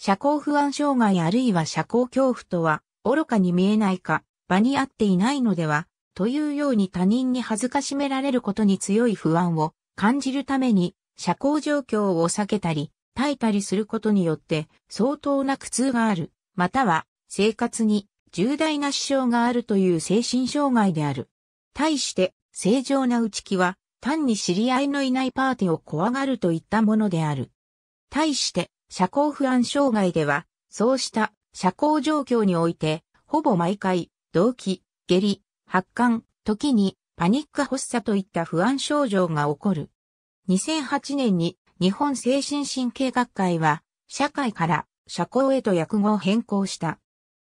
社交不安障害あるいは社交恐怖とは、愚かに見えないか、場に合っていないのでは、というように他人に恥ずかしめられることに強い不安を感じるために、社交状況を避けたり、耐えたりすることによって相当な苦痛がある、または生活に重大な支障があるという精神障害である。対して、正常な内気は単に知り合いのいないパーティーを怖がるといったものである。対して、社交不安障害では、そうした社交状況において、ほぼ毎回、動悸、下痢、発汗、時にパニック発作といった不安症状が起こる。2008年に日本精神神経学会は、社会から社交へと訳語を変更した。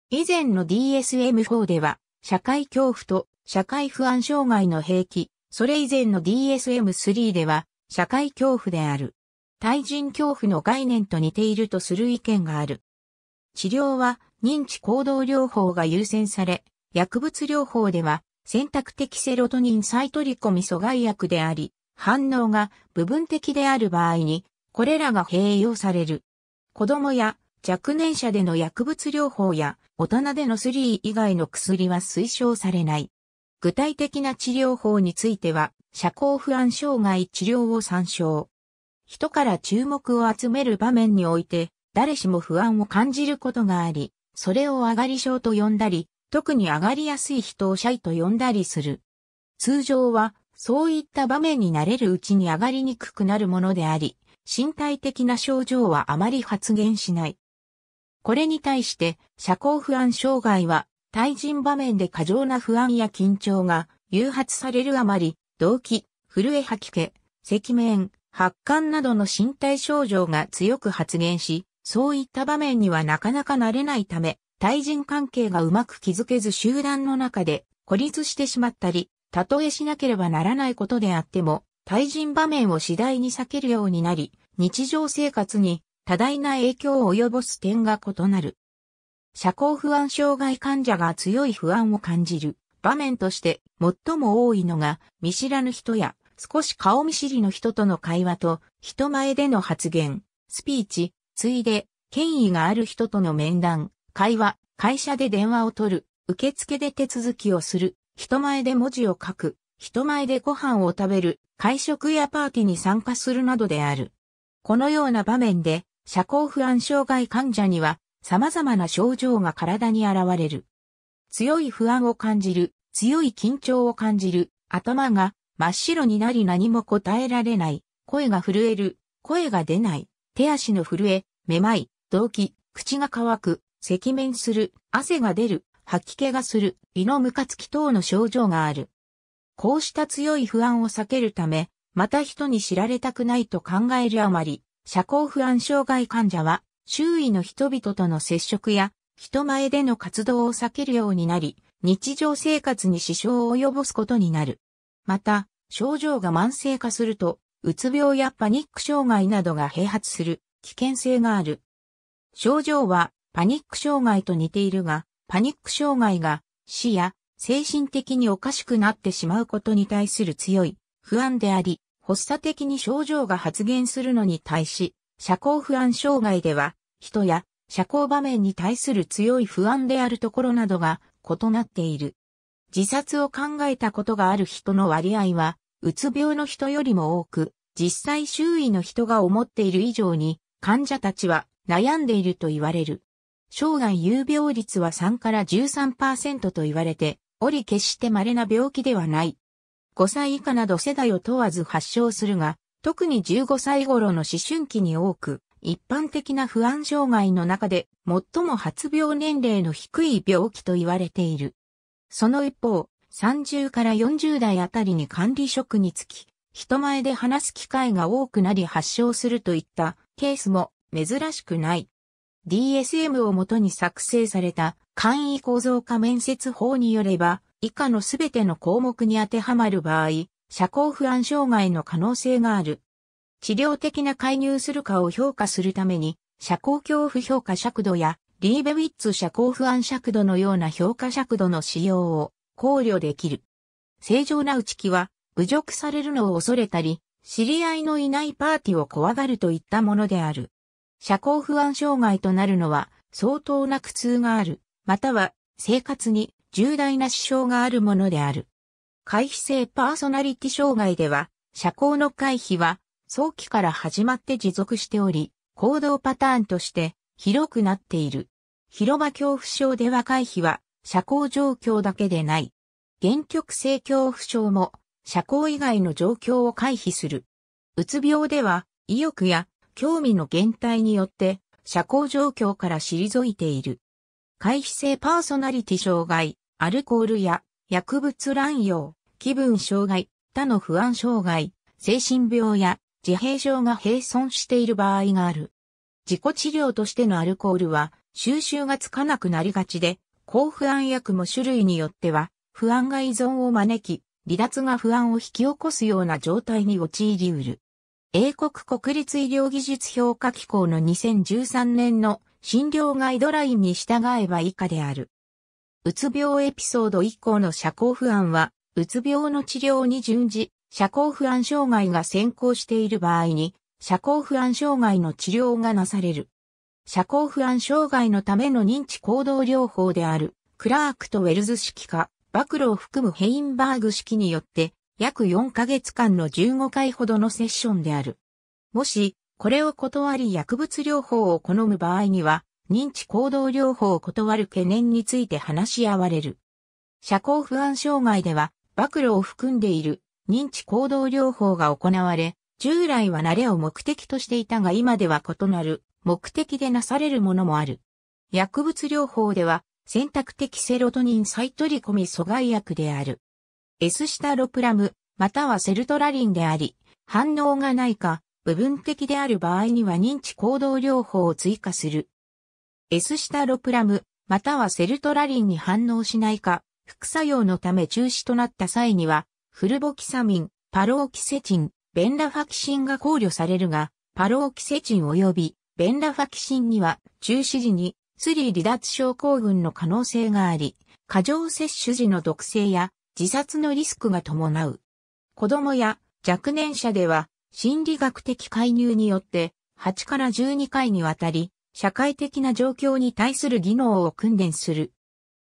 以前の DSM-4 では、社会恐怖と社会不安障害の兵器、それ以前の DSM-3 では、社会恐怖である。対人恐怖の概念と似ているとする意見がある。治療は認知行動療法が優先され、薬物療法では選択的セロトニン再取り込み阻害薬であり、反応が部分的である場合に、これらが併用される。子供や若年者での薬物療法や大人での3以外の薬は推奨されない。具体的な治療法については、社交不安障害治療を参照。人から注目を集める場面において、誰しも不安を感じることがあり、それを上がり症と呼んだり、特に上がりやすい人をシャイと呼んだりする。通常は、そういった場面に慣れるうちに上がりにくくなるものであり、身体的な症状はあまり発現しない。これに対して、社交不安障害は、対人場面で過剰な不安や緊張が誘発されるあまり、動悸、震え吐き気、赤面、発汗などの身体症状が強く発現し、そういった場面にはなかなか慣れないため、対人関係がうまく築けず集団の中で孤立してしまったり、たとえしなければならないことであっても、対人場面を次第に避けるようになり、日常生活に多大な影響を及ぼす点が異なる。社交不安障害患者が強い不安を感じる場面として最も多いのが見知らぬ人や少し顔見知りの人との会話と、人前での発言、スピーチ、ついで、権威がある人との面談、会話、会社で電話を取る、受付で手続きをする、人前で文字を書く、人前でご飯を食べる、会食やパーティーに参加するなどである。このような場面で、社交不安障害患者には、様々な症状が体に現れる。強い不安を感じる、強い緊張を感じる、頭が真っ白になり何も答えられない、声が震える、声が出ない、手足の震え、めまい、動悸、口が乾く、赤面する、汗が出る、吐き気がする、胃のムカつき等の症状がある。こうした強い不安を避けるため、また人に知られたくないと考えるあまり、社交不安障害患者は、周囲の人々との接触や、人前での活動を避けるようになり、日常生活に支障を及ぼすことになる。また、症状が慢性化すると、うつ病やパニック障害などが併発する危険性がある。症状はパニック障害と似ているが、パニック障害が死や精神的におかしくなってしまうことに対する強い不安であり、発作的に症状が発現するのに対し、社交不安障害では、人や社交場面に対する強い不安であるところなどが異なっている。自殺を考えたことがある人の割合は、うつ病の人よりも多く、実際周囲の人が思っている以上に、患者たちは悩んでいると言われる。生涯有病率は3から13%と言われて、おり決して稀な病気ではない。5歳以下など世代を問わず発症するが、特に15歳頃の思春期に多く、一般的な不安障害の中で最も発病年齢の低い病気と言われている。その一方、30から40代あたりに管理職につき、人前で話す機会が多くなり発症するといったケースも珍しくない。DSM をもとに作成された簡易構造化面接法によれば、以下のすべての項目に当てはまる場合、社交不安障害の可能性がある。治療的な介入するかを評価するために、社交恐怖評価尺度やリーベウィッツ社交不安尺度のような評価尺度の使用を考慮できる。正常な打ち気は、侮辱されるのを恐れたり、知り合いのいないパーティーを怖がるといったものである。社交不安障害となるのは、相当な苦痛がある、または、生活に重大な支障があるものである。回避性パーソナリティ障害では、社交の回避は、早期から始まって持続しており、行動パターンとして広くなっている。広場恐怖症では回避は、社交状況だけでない。原曲性恐怖症も、社交以外の状況を回避する。うつ病では、意欲や興味の減退によって、社交状況から退いている。回避性パーソナリティ障害、アルコールや薬物乱用、気分障害、他の不安障害、精神病や自閉症が併存している場合がある。自己治療としてのアルコールは収集がつかなくなりがちで、抗不安薬も種類によっては、不安が依存を招き、離脱が不安を引き起こすような状態に陥りうる。英国国立医療技術評価機構の2013年の診療ガイドラインに従えば以下である。うつ病エピソード以降の社交不安は、うつ病の治療に準じ、社交不安障害が先行している場合に、社交不安障害の治療がなされる。社交不安障害のための認知行動療法である、クラークとウェルズ式か、暴露を含むヘインバーグ式によって、約4ヶ月間の15回ほどのセッションである。もし、これを断り薬物療法を好む場合には、認知行動療法を断る懸念について話し合われる。社交不安障害では、暴露を含んでいる認知行動療法が行われ、従来は慣れを目的としていたが今では異なる目的でなされるものもある。薬物療法では選択的セロトニン再取り込み阻害薬である。エスシタロプラム、またはセルトラリンであり、反応がないか、部分的である場合には認知行動療法を追加する。エスシタロプラム、またはセルトラリンに反応しないか、副作用のため中止となった際には、フルボキサミン、パローキセチン、ベンラファキシンが考慮されるが、パローキセチン及びベンラファキシンには、中止時に、スリー離脱症候群の可能性があり、過剰摂取時の毒性や自殺のリスクが伴う。子供や若年者では、心理学的介入によって、8から12回にわたり、社会的な状況に対する技能を訓練する。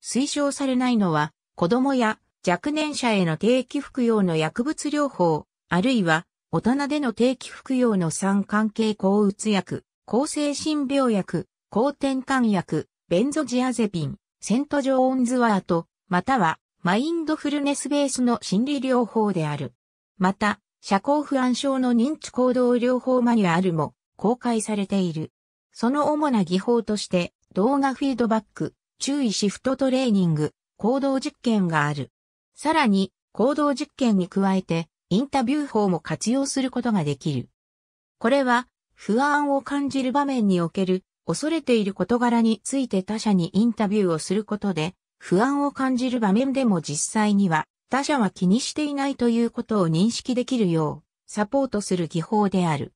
推奨されないのは、子供や若年者への定期服用の薬物療法、あるいは大人での定期服用の酸関係抗うつ薬、抗精神病薬、抗転換薬、ベンゾジアゼピン、セント・ジョーンズワート、またはマインドフルネスベースの心理療法である。また、社交不安症の認知行動療法マニュアルも公開されている。その主な技法として動画フィードバック、注意シフトトレーニング、行動実験がある。さらに、行動実験に加えて、インタビュー法も活用することができる。これは、不安を感じる場面における恐れている事柄について他者にインタビューをすることで、不安を感じる場面でも実際には他者は気にしていないということを認識できるようサポートする技法である。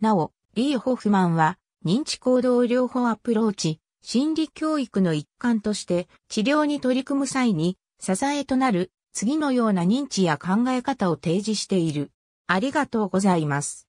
なお、リー・ホフマンは認知行動療法アプローチ、心理教育の一環として治療に取り組む際に支えとなる次のような認知や考え方を提示している。ありがとうございます。